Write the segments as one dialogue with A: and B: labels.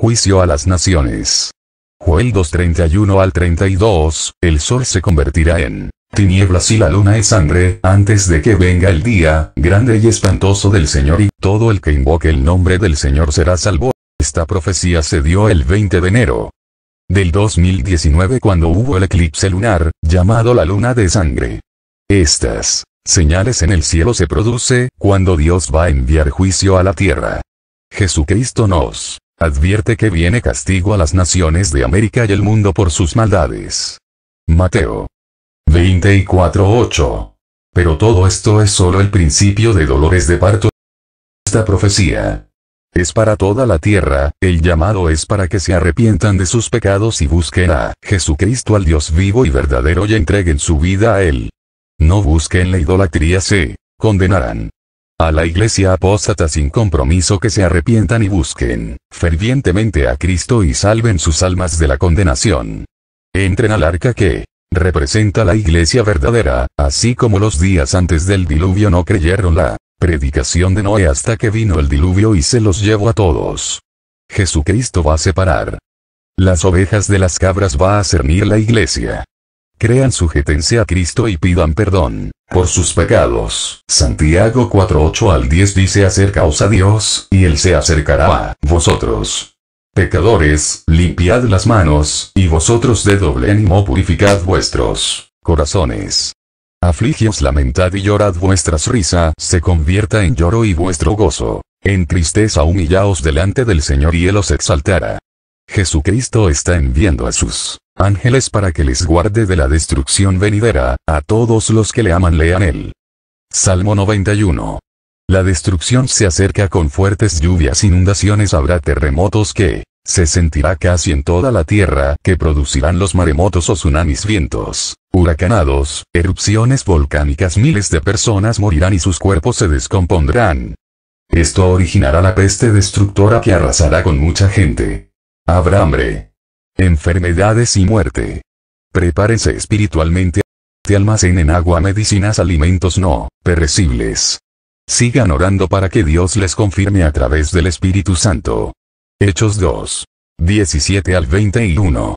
A: Juicio a las naciones. Joel 2:31 al 32, el sol se convertirá en tinieblas y la luna es sangre, antes de que venga el día, grande y espantoso del Señor y todo el que invoque el nombre del Señor será salvo. Esta profecía se dio el 20 de enero del 2019 cuando hubo el eclipse lunar, llamado la luna de sangre. Estas señales en el cielo se produce cuando Dios va a enviar juicio a la tierra. Jesucristo nos Advierte que viene castigo a las naciones de América y el mundo por sus maldades. Mateo 24:8. Pero todo esto es solo el principio de dolores de parto. Esta profecía es para toda la tierra, el llamado es para que se arrepientan de sus pecados y busquen a Jesucristo al Dios vivo y verdadero y entreguen su vida a Él. No busquen la idolatría, se condenarán a la iglesia apóstata sin compromiso que se arrepientan y busquen fervientemente a Cristo y salven sus almas de la condenación. Entren al arca que representa la iglesia verdadera, así como los días antes del diluvio no creyeron la predicación de Noé hasta que vino el diluvio y se los llevó a todos. Jesucristo va a separar las ovejas de las cabras va a cernir la iglesia. Crean sujetense a Cristo y pidan perdón por sus pecados. Santiago 4:8 al 10 dice acercaos a Dios, y Él se acercará a vosotros. Pecadores, limpiad las manos, y vosotros de doble ánimo purificad vuestros corazones. Afligios lamentad y llorad vuestras risa se convierta en lloro y vuestro gozo. En tristeza humillaos delante del Señor y Él os exaltará. Jesucristo está enviando a sus ángeles para que les guarde de la destrucción venidera, a todos los que le aman lean él. Salmo 91. La destrucción se acerca con fuertes lluvias, inundaciones, habrá terremotos que se sentirá casi en toda la tierra, que producirán los maremotos o tsunamis vientos, huracanados, erupciones volcánicas, miles de personas morirán y sus cuerpos se descompondrán. Esto originará la peste destructora que arrasará con mucha gente. Habrá hambre, enfermedades y muerte. Prepárense espiritualmente. Te almacenen agua, medicinas, alimentos no perecibles. Sigan orando para que Dios les confirme a través del Espíritu Santo. Hechos 2. 17 al 21.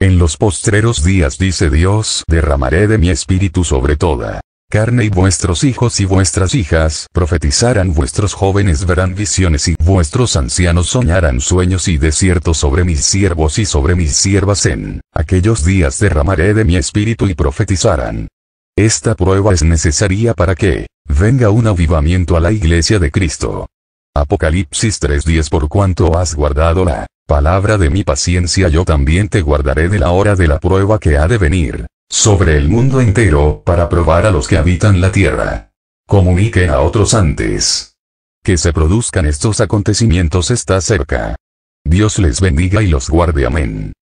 A: En los postreros días dice Dios, derramaré de mi espíritu sobre toda carne y vuestros hijos y vuestras hijas profetizarán vuestros jóvenes verán visiones y vuestros ancianos soñarán sueños y desiertos sobre mis siervos y sobre mis siervas en aquellos días derramaré de mi espíritu y profetizarán. Esta prueba es necesaria para que venga un avivamiento a la iglesia de Cristo. Apocalipsis 3:10 Por cuanto has guardado la palabra de mi paciencia yo también te guardaré de la hora de la prueba que ha de venir, sobre el mundo entero, para probar a los que habitan la Tierra. Comuniquen a otros antes. Que se produzcan estos acontecimientos está cerca. Dios les bendiga y los guarde. Amén.